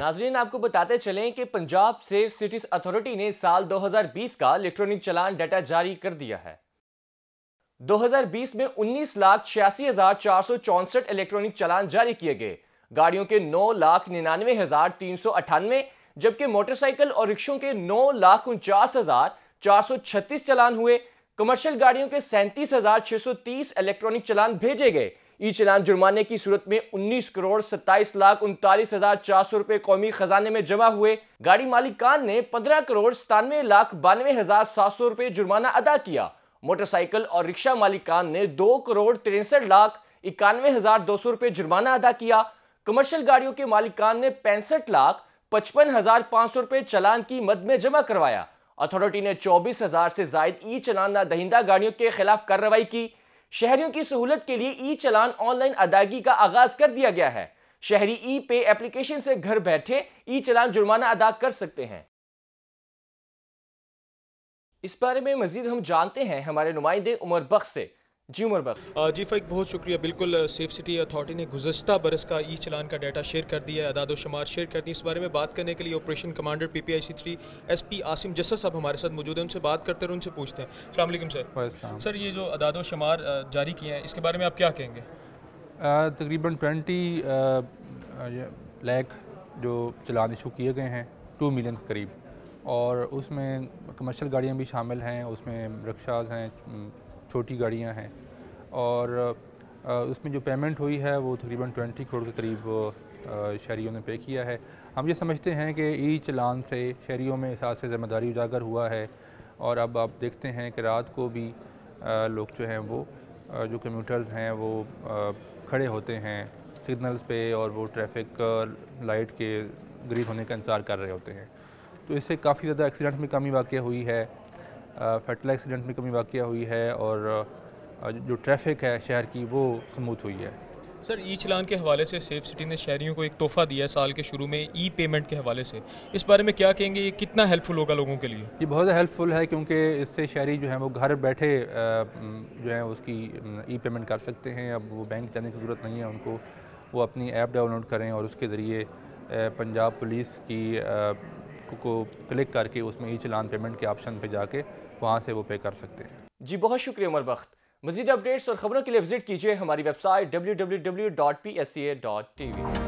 नाजरीन आपको बताते चलें कि पंजाब सेफ सिटीज अथॉरिटी ने साल 2020 का इलेक्ट्रॉनिक चलान डाटा जारी कर दिया है 2020 में उन्नीस लाख छियासी हजार चार सौ चौसठ इलेक्ट्रॉनिक चलान जारी किए गए गाड़ियों के नौ लाख निन्यानवे हजार तीन सौ अट्ठानवे जबकि मोटरसाइकिल और रिक्शों के नौ लाख उनचास हजार चार सौ छत्तीस चलान हुए कमर्शियल गाड़ियों के सैंतीस हजार छह सौ तीस इलेक्ट्रॉनिक चलान भेजे गए ई चलान जुर्माने की सूरत में उन्नीस करोड़ सत्ताईस लाख उनतालीस हजार चार सौ रुपए कौमी खजाने में जमा हुए गाड़ी मालिकान ने पंद्रह करोड़ सतानवे लाख बानवे हजार सात सौ रुपए जुर्माना अदा किया मोटरसाइकिल और रिक्शा मालिकान ने दो करोड़ तिरसठ लाख इक्यानवे हजार दो सौ रुपए जुर्माना अदा किया कमर्शियल गाड़ियों के मालिकान ने पैंसठ लाख पचपन हजार पांच सौ रुपए चलान की मद में जमा करवाया अथॉरिटी ने चौबीस हजार से जायद ई चलान दहिंदा गाड़ियों के खिलाफ कार्रवाई की शहरियों की सहूलत के लिए ई चलान ऑनलाइन अदायगी का आगाज कर दिया गया है शहरी ई पे एप्लीकेशन से घर बैठे ई चलान जुर्माना अदा कर सकते हैं इस बारे में मजीद हम जानते हैं हमारे नुमाइंदे उमर बख्श से जी उमर बख जी फाइक बहुत शुक्रिया बिल्कुल सेफ सिटी अथॉरिटी ने गुजशत बरस का ई चलान का डाटा शेयर कर दिया है अदाद शुमार शेयर कर दी इस बारे में बात करने के लिए operation commander P P I C three S P Asim Jasar साहब हमारे साथ मौजूद हैं उनसे बात करते हैं उनसे पूछते हैं सलामकुम सर सर ये जो अदाद शुमार जारी किए हैं इसके बारे में आप क्या कहेंगे तकरीबन ट्वेंटी लैख जो चलान इशू किए गए हैं टू मिलियन के करीब और उसमें कमर्शल गाड़ियाँ भी शामिल हैं उसमें रिक्शाज हैं छोटी गाड़ियाँ हैं और उसमें जो पेमेंट हुई है वो तकरीबन ट्वेंटी करोड़ के करीब शहरीों ने पे किया है हम ये समझते हैं कि ई चलान से शहरीों में एहसास ज़िम्मेदारी उजागर हुआ है और अब आप देखते हैं कि रात को भी लोग जो हैं वो जो कम्यूटर्स हैं वो खड़े होते हैं सिग्नल्स पे और वो ट्रैफिक लाइट के ग्रीन होने का इंतज़ार कर रहे होते हैं तो इससे काफ़ी ज़्यादा एक्सीडेंट में कमी वाक़ हुई है फैटल एक्सीडेंट में कमी वाक़ हुई है और जो ट्रैफिक है शहर की वो स्मूथ हुई है सर ई चलान के हवाले से सेफ सिटी ने शहरीों को एक तोहफ़ा दिया है साल के शुरू में ई पेमेंट के हवाले से इस बारे में क्या कहेंगे ये कितना हेल्पफुल होगा लोगों के लिए ये बहुत हेल्पफुल है क्योंकि इससे शहरी जो है वो घर बैठे जो है उसकी ई पेमेंट कर सकते हैं अब वो बैंक जाने की ज़रूरत नहीं है उनको वो अपनी ऐप डाउनलोड करें और उसके ज़रिए पंजाब पुलिस की को क्लिक करके उसमें ई चलान पेमेंट के ऑप्शन पे जाके वहाँ से वो पे कर सकते हैं जी बहुत शुक्रिया उमर बख्त मजीद अपडेट्स और खबरों के लिए विजिट कीजिए हमारी website W W W dot P S C A dot T we